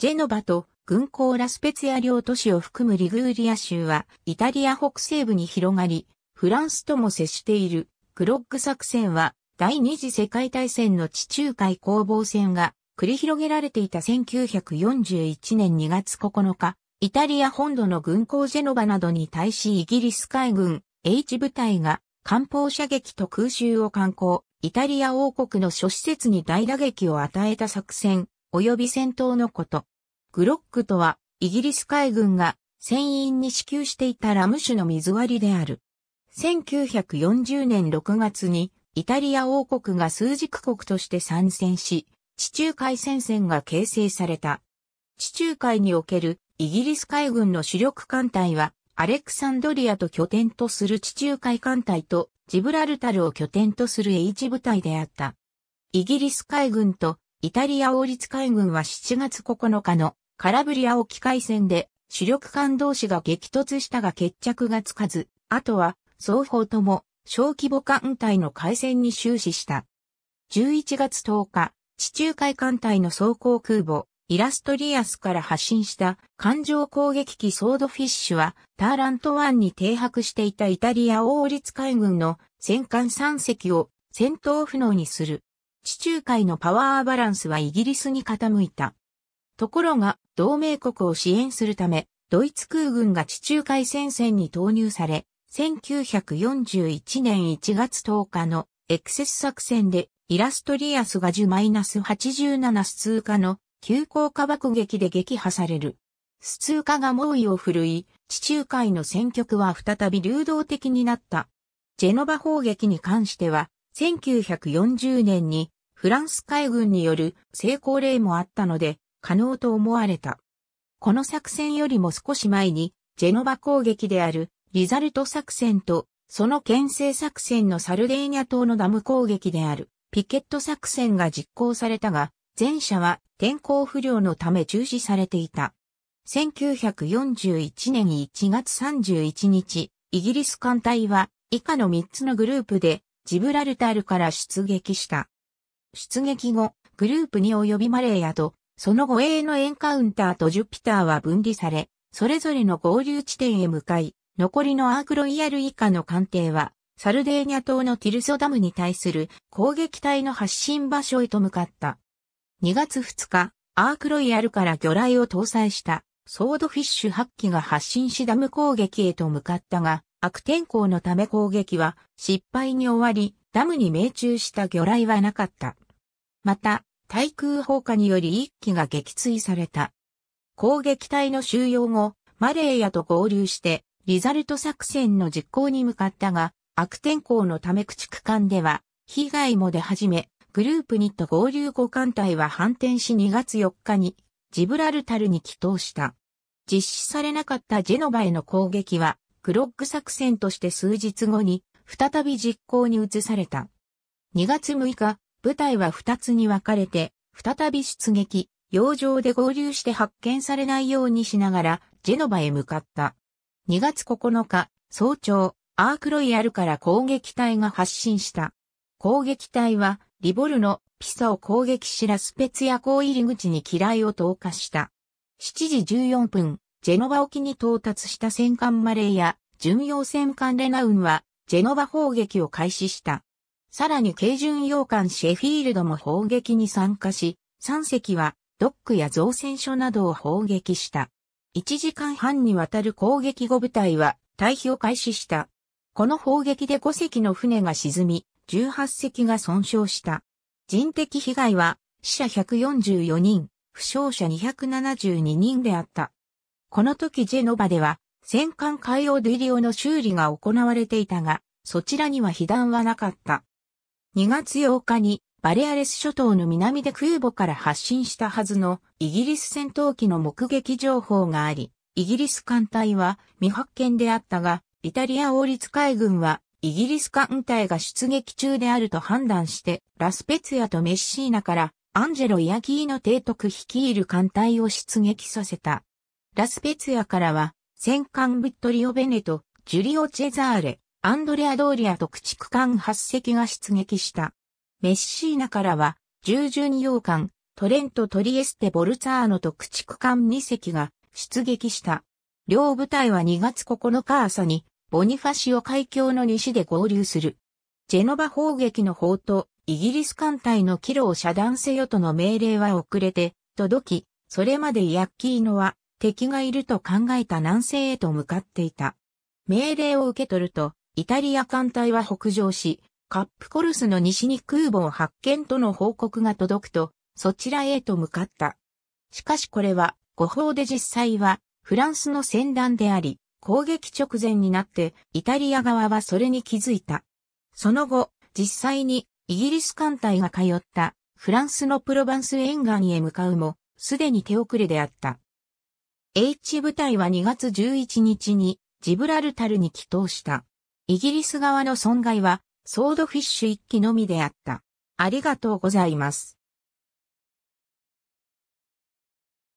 ジェノバと軍港ラスペツヤ領両都市を含むリグーリア州は、イタリア北西部に広がり、フランスとも接している。クロッグ作戦は、第二次世界大戦の地中海攻防戦が繰り広げられていた1941年2月9日、イタリア本土の軍港ジェノバなどに対しイギリス海軍 H 部隊が艦砲射撃と空襲を観光、イタリア王国の諸施設に大打撃を与えた作戦、及び戦闘のこと。グロックとは、イギリス海軍が船員に支給していたラム酒の水割りである。1940年6月に、イタリア王国が数軸国として参戦し、地中海戦線が形成された。地中海におけるイギリス海軍の主力艦隊は、アレクサンドリアと拠点とする地中海艦隊とジブラルタルを拠点とする一部隊であった。イギリス海軍とイタリア王立海軍は7月9日のカラブリア沖海戦で主力艦同士が激突したが決着がつかず、あとは双方とも小規模艦隊の海戦に終始した。11月10日、地中海艦隊の装甲空母、イラストリアスから発信した艦上攻撃機ソードフィッシュはターラント湾に停泊していたイタリア王立海軍の戦艦3隻を戦闘不能にする。地中海のパワーバランスはイギリスに傾いた。ところが、同盟国を支援するため、ドイツ空軍が地中海戦線に投入され、1941年1月10日のエクセス作戦でイラストリアスが10-87ス通過の急降下爆撃で撃破される。ス通過が猛威を振るい、地中海の戦局は再び流動的になった。ジェノバ砲撃に関しては、1940年にフランス海軍による成功例もあったので、可能と思われた。この作戦よりも少し前に、ジェノバ攻撃であるリザルト作戦と、その牽制作戦のサルデーニャ島のダム攻撃であるピケット作戦が実行されたが、前者は天候不良のため中止されていた。1941年1月31日、イギリス艦隊は以下の3つのグループでジブラルタルから出撃した。出撃後、グループに及びマレーヤと、その護衛のエンカウンターとジュピターは分離され、それぞれの合流地点へ向かい、残りのアークロイヤル以下の艦艇は、サルデーニャ島のティルソダムに対する攻撃隊の発進場所へと向かった。2月2日、アークロイヤルから魚雷を搭載したソードフィッシュ8機が発進しダム攻撃へと向かったが、悪天候のため攻撃は失敗に終わり、ダムに命中した魚雷はなかった。また、対空砲火により一機が撃墜された。攻撃隊の収容後、マレーヤと合流して、リザルト作戦の実行に向かったが、悪天候のため駆逐艦では、被害も出始め、グループ2と合流互艦隊は反転し2月4日に、ジブラルタルに帰投した。実施されなかったジェノバへの攻撃は、クロック作戦として数日後に再び実行に移された。2月6日、部隊は2つに分かれて、再び出撃、洋上で合流して発見されないようにしながら、ジェノバへ向かった。2月9日、早朝、アークロイアルから攻撃隊が発進した。攻撃隊は、リボルのピサを攻撃しラスペツヤ港入り口に機雷を投下した。7時14分、ジェノバ沖に到達した戦艦マレーや巡洋戦艦レナウンはジェノバ砲撃を開始した。さらに軽巡洋艦シェフィールドも砲撃に参加し、3隻はドックや造船所などを砲撃した。1時間半にわたる攻撃後部隊は退避を開始した。この砲撃で5隻の船が沈み、18隻が損傷した。人的被害は死者144人、負傷者272人であった。この時ジェノバでは戦艦海洋デュリオの修理が行われていたが、そちらには被弾はなかった。2月8日にバレアレス諸島の南で空母から発進したはずのイギリス戦闘機の目撃情報があり、イギリス艦隊は未発見であったが、イタリア王立海軍はイギリス艦隊が出撃中であると判断して、ラスペツヤとメッシーナからアンジェロ・イアキーノ提督率いる艦隊を出撃させた。ラスペツヤからは戦艦ビットリオ・ベネト、ジュリオ・チェザーレ、アンドレア・ドーリアと駆逐艦8隻が出撃した。メッシーナからは、従順洋艦、トレント・トリエステ・ボルツァーノと駆逐艦2隻が出撃した。両部隊は2月9日朝に、ボニファシオ海峡の西で合流する。ジェノバ砲撃の砲と、イギリス艦隊の帰路を遮断せよとの命令は遅れて、届き、それまでヤッキーノは敵がいると考えた南西へと向かっていた。命令を受け取ると、イタリア艦隊は北上し、カップコルスの西に空母を発見との報告が届くと、そちらへと向かった。しかしこれは、誤報で実際は、フランスの戦団であり、攻撃直前になって、イタリア側はそれに気づいた。その後、実際に、イギリス艦隊が通った、フランスのプロバンス沿岸へ向かうも、すでに手遅れであった。H 部隊は2月11日にジブラルタルに帰投した。イギリス側の損害はソードフィッシュ1機のみであった。ありがとうございます。